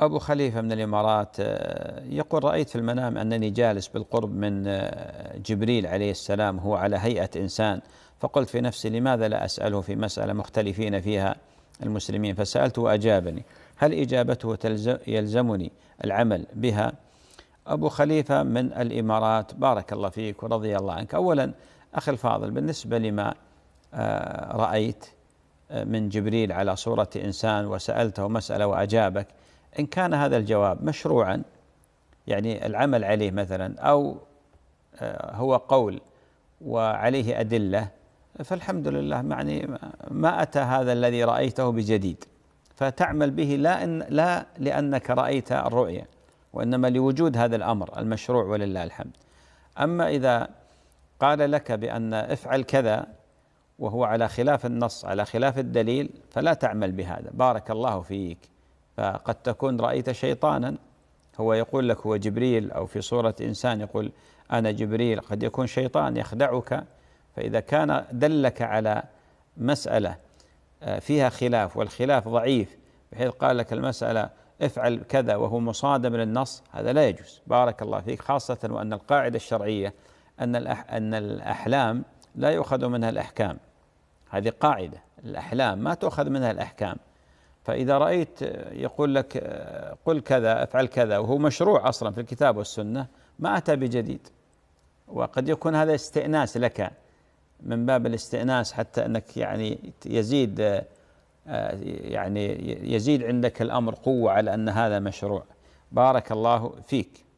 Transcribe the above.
أبو خليفة من الإمارات آه، يقول رأيت في المنام أنني جالس بالقرب من آه، جبريل عليه السلام هو على هيئة إنسان فقلت في نفسي لماذا لا أسأله في مسألة مختلفين فيها المسلمين فسألته وأجابني هل إجابته يلزمني العمل بها أبو خليفة من الإمارات بارك الله فيك ورضي الله عنك أولا أخي الفاضل بالنسبة لما آه، رأيت من جبريل على صورة إنسان وسألته مسألة وأجابك إن كان هذا الجواب مشروعا يعني العمل عليه مثلا أو آه، هو قول وعليه أدلة فالحمد لله يعني ما أتى هذا الذي رأيته بجديد فتعمل به لا إن لا لأنك رأيت الرؤية وإنما لوجود هذا الأمر المشروع ولله الحمد أما إذا قال لك بأن افعل كذا وهو على خلاف النص على خلاف الدليل فلا تعمل بهذا بارك الله فيك فقد تكون رأيت شيطانا هو يقول لك هو جبريل أو في صورة إنسان يقول أنا جبريل قد يكون شيطان يخدعك فإذا كان دلك على مسألة آه، فيها خلاف والخلاف ضعيف بحيث قال لك المسألة افعل كذا وهو مصادم للنص هذا لا يجوز بارك الله فيك خاصة وأن القاعدة الشرعية أن أن الأحلام لا يؤخذ منها الأحكام هذه قاعدة الأحلام ما تؤخذ منها الأحكام فإذا رأيت يقول لك قل كذا افعل كذا وهو مشروع أصلا في الكتاب والسنة ما أتى بجديد وقد يكون هذا استئناس لك من باب الاستئناس حتى أنك يعني يزيد يعني يزيد عندك الأمر قوة على أن هذا مشروع بارك الله فيك